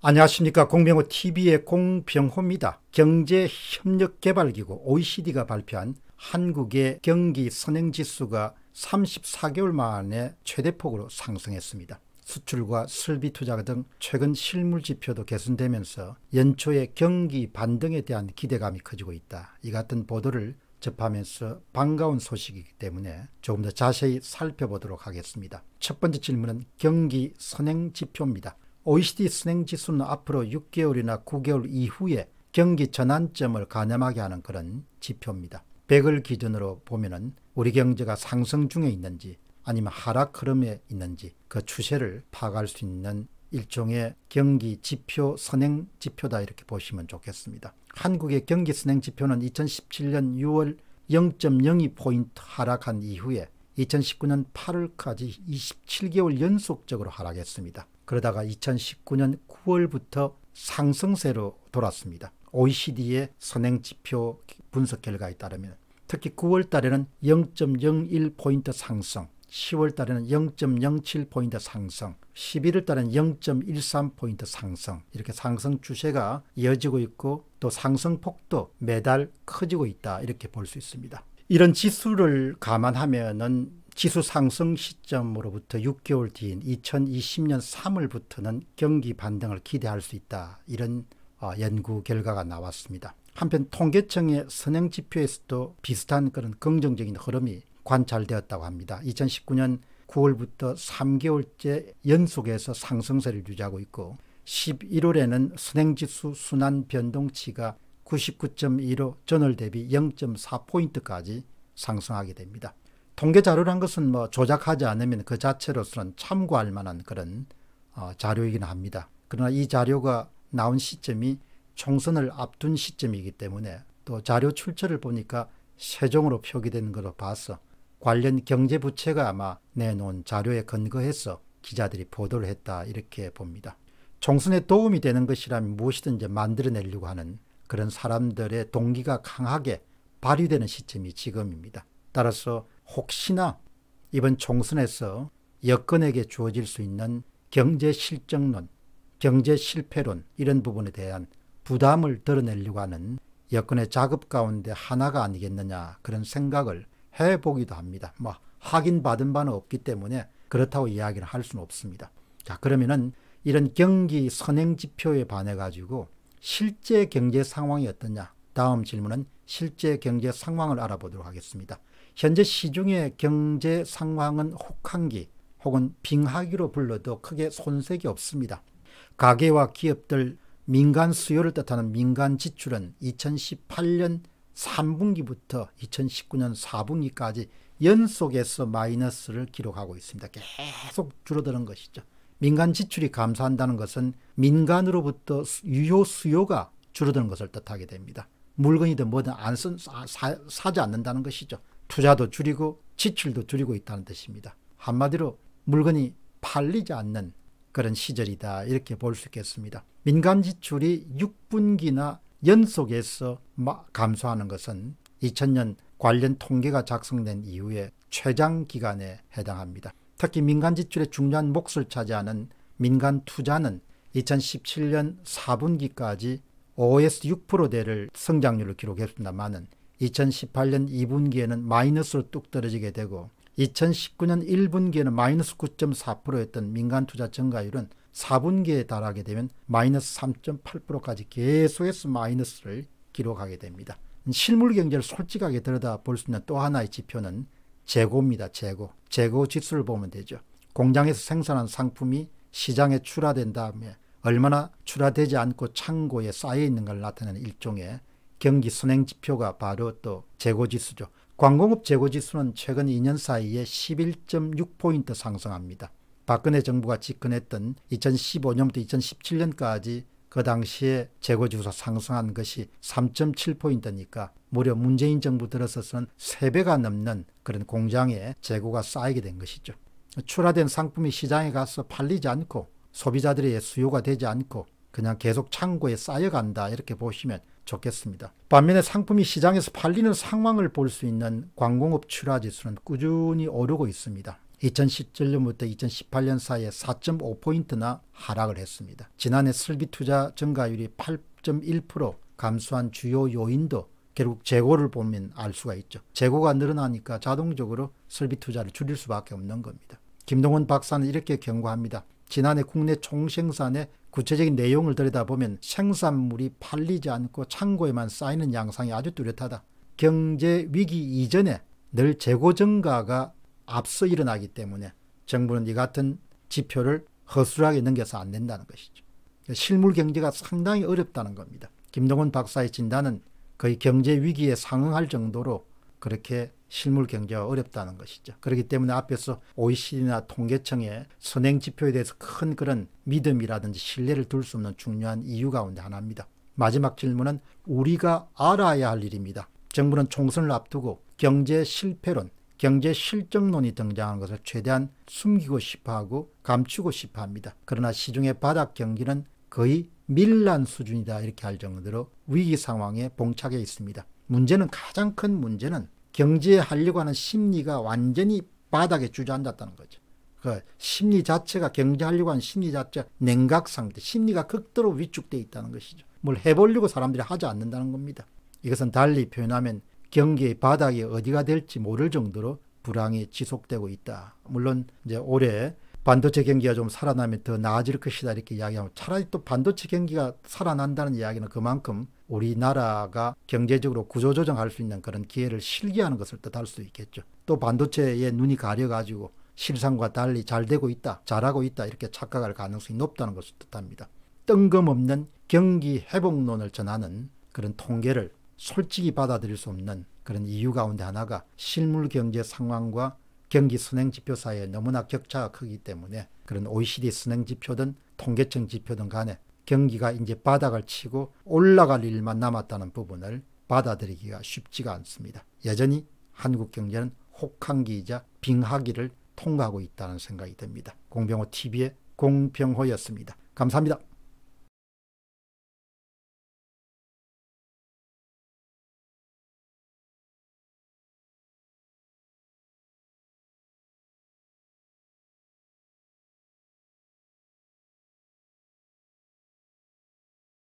안녕하십니까 공병호 TV의 공병호입니다. 경제협력개발기구 OECD가 발표한 한국의 경기 선행지수가 34개월 만에 최대폭으로 상승했습니다. 수출과 설비 투자 등 최근 실물 지표도 개선되면서 연초의 경기 반등에 대한 기대감이 커지고 있다. 이 같은 보도를 접하면서 반가운 소식이기 때문에 조금 더 자세히 살펴보도록 하겠습니다. 첫 번째 질문은 경기 선행 지표입니다. OECD 선행 지수는 앞으로 6개월이나 9개월 이후에 경기 전환점을 가늠하게 하는 그런 지표입니다. 100을 기준으로 보면은 우리 경제가 상승 중에 있는지 아니면 하락 흐름에 있는지 그 추세를 파악할 수 있는 일종의 경기 지표 선행 지표다 이렇게 보시면 좋겠습니다. 한국의 경기 선행 지표는 2017년 6월 0.02포인트 하락한 이후에 2019년 8월까지 27개월 연속적으로 하락했습니다. 그러다가 2019년 9월부터 상승세로 돌았습니다. OECD의 선행지표 분석 결과에 따르면 특히 9월 달에는 0.01포인트 상승, 10월 달에는 0.07포인트 상승, 11월 달에는 0.13포인트 상승 이렇게 상승 추세가 이어지고 있고 또 상승폭도 매달 커지고 있다 이렇게 볼 수 있습니다. 이런 지수를 감안하면은 지수 상승 시점으로부터 6개월 뒤인 2020년 3월부터는 경기 반등을 기대할 수 있다. 이런 어, 연구 결과가 나왔습니다. 한편 통계청의 선행지표에서도 비슷한 그런 긍정적인 흐름이 관찰되었다고 합니다. 2019년 9월부터 3개월째 연속해서 상승세를 유지하고 있고 11월에는 선행지수 순환 변동치가 99.15 전월 대비 0.4포인트까지 상승하게 됩니다. 통계 자료란 것은 뭐 조작하지 않으면 그 자체로서는 참고할 만한 그런 어, 자료이긴 합니다. 그러나 이 자료가 나온 시점이 총선을 앞둔 시점이기 때문에 또 자료 출처를 보니까 세종으로 표기된 것으로 봐서 관련 경제부채가 아마 내놓은 자료에 근거해서 기자들이 보도를 했다 이렇게 봅니다. 총선에 도움이 되는 것이라면 무엇이든지 만들어내려고 하는 그런 사람들의 동기가 강하게 발휘되는 시점이 지금입니다. 따라서 혹시나 이번 총선에서 여건에게 주어질 수 있는 경제 실정론, 경제 실패론 이런 부분에 대한 부담을 덜어내려고 하는 여건의 작업 가운데 하나가 아니겠느냐 그런 생각을 해보기도 합니다. 뭐 확인 받은 바는 없기 때문에 그렇다고 이야기를 할 수는 없습니다. 자 그러면은 이런 경기 선행 지표에 반해 가지고 실제 경제 상황이 어떠냐 다음 질문은 실제 경제 상황을 알아보도록 하겠습니다. 현재 시중의 경제 상황은 혹한기 혹은 빙하기로 불러도 크게 손색이 없습니다. 가계와 기업들 민간 수요를 뜻하는 민간 지출은 2018년 3분기부터 2019년 4분기까지 연속해서 마이너스를 기록하고 있습니다. 계속 줄어드는 것이죠. 민간 지출이 감소한다는 것은 민간으로부터 유효 수요가 줄어드는 것을 뜻하게 됩니다. 물건이든 뭐든 안 쓴, 사, 사지 않는다는 것이죠. 투자도 줄이고 지출도 줄이고 있다는 뜻입니다. 한마디로 물건이 팔리지 않는 그런 시절이다 이렇게 볼 수 있겠습니다. 민간 지출이 6분기나 연속해서 감소하는 것은 2000년 관련 통계가 작성된 이후에 최장 기간에 해당합니다. 특히 민간 지출의 중요한 몫을 차지하는 민간 투자는 2017년 4분기까지 5에서 6%대를 성장률을 기록했습니다만 2018년 2분기에는 마이너스로 뚝 떨어지게 되고 2019년 1분기에는 마이너스 9.4%였던 민간 투자 증가율은 4분기에 달하게 되면 마이너스 3.8%까지 계속해서 마이너스를 기록하게 됩니다. 실물 경제를 솔직하게 들여다볼 수 있는 또 하나의 지표는 재고입니다. 재고. 재고 지수를 보면 되죠. 공장에서 생산한 상품이 시장에 출하된 다음에 얼마나 출하되지 않고 창고에 쌓여 있는 걸 나타내는 일종의 경기 순행 지표가 바로 또 재고지수죠. 관공업 재고지수는 최근 2년 사이에 11.6포인트 상승합니다. 박근혜 정부가 집권했던 2015년부터 2017년까지 그 당시에 재고지수가 상승한 것이 3.7포인트니까 무려 문재인 정부 들어서서는 3배가 넘는 그런 공장에 재고가 쌓이게 된 것이죠. 출하된 상품이 시장에 가서 팔리지 않고 소비자들의 수요가 되지 않고 그냥 계속 창고에 쌓여간다 이렇게 보시면 좋겠습니다. 반면에 상품이 시장에서 팔리는 상황을 볼 수 있는 광공업 출하지수는 꾸준히 오르고 있습니다. 2017년부터 2018년 사이에 4.5포인트나 하락을 했습니다. 지난해 설비투자 증가율이 8.1% 감소한 주요 요인도 결국 재고를 보면 알 수가 있죠. 재고가 늘어나니까 자동적으로 설비투자를 줄일 수밖에 없는 겁니다. 김동원 박사는 이렇게 경고합니다. 지난해 국내 총생산의 구체적인 내용을 들여다보면 생산물이 팔리지 않고 창고에만 쌓이는 양상이 아주 뚜렷하다. 경제 위기 이전에 늘 재고 증가가 앞서 일어나기 때문에 정부는 이 같은 지표를 허술하게 넘겨서 안 된다는 것이죠. 실물 경제가 상당히 어렵다는 겁니다. 김동훈 박사의 진단은 거의 경제 위기에 상응할 정도로 그렇게 실물 경제가 어렵다는 것이죠. 그렇기 때문에 앞에서 OECD나 통계청의 선행 지표에 대해서 큰 그런 믿음이라든지 신뢰를 둘 수 없는 중요한 이유 가운데 하나입니다. 마지막 질문은 우리가 알아야 할 일입니다. 정부는 총선을 앞두고 경제 실패론, 경제 실정론이 등장하는 것을 최대한 숨기고 싶어하고 감추고 싶어합니다. 그러나 시중의 바닥 경기는 거의 밀란 수준이다 이렇게 할 정도로 위기 상황에 봉착해 있습니다. 문제는 가장 큰 문제는 경제하려고 하는 심리가 완전히 바닥에 주저앉았다는 거죠. 그 심리 자체가 경제하려고 하는 심리 자체 가 냉각 상태, 심리가 극도로 위축되어 있다는 것이죠. 뭘 해보려고 사람들이 하지 않는다는 겁니다. 이것은 달리 표현하면 경기의 바닥이 어디가 될지 모를 정도로 불황이 지속되고 있다. 물론 이제 올해 반도체 경기가 좀 살아나면 더 나아질 것이다 이렇게 이야기하면 차라리 또 반도체 경기가 살아난다는 이야기는 그만큼 우리나라가 경제적으로 구조조정할 수 있는 그런 기회를 실기하는 것을 뜻할 수 있겠죠. 또 반도체에 눈이 가려가지고 실상과 달리 잘 되고 있다, 잘하고 있다 이렇게 착각할 가능성이 높다는 것을 뜻합니다. 뜬금없는 경기 회복론을 전하는 그런 통계를 솔직히 받아들일 수 없는 그런 이유 가운데 하나가 실물 경제 상황과 경기 순행지표 사이에 너무나 격차가 크기 때문에 그런 OECD 순행지표든 통계청 지표든 간에 경기가 이제 바닥을 치고 올라갈 일만 남았다는 부분을 받아들이기가 쉽지가 않습니다. 여전히 한국 경제는 혹한기이자 빙하기를 통과하고 있다는 생각이 듭니다. 공병호 TV의 공병호였습니다. 감사합니다.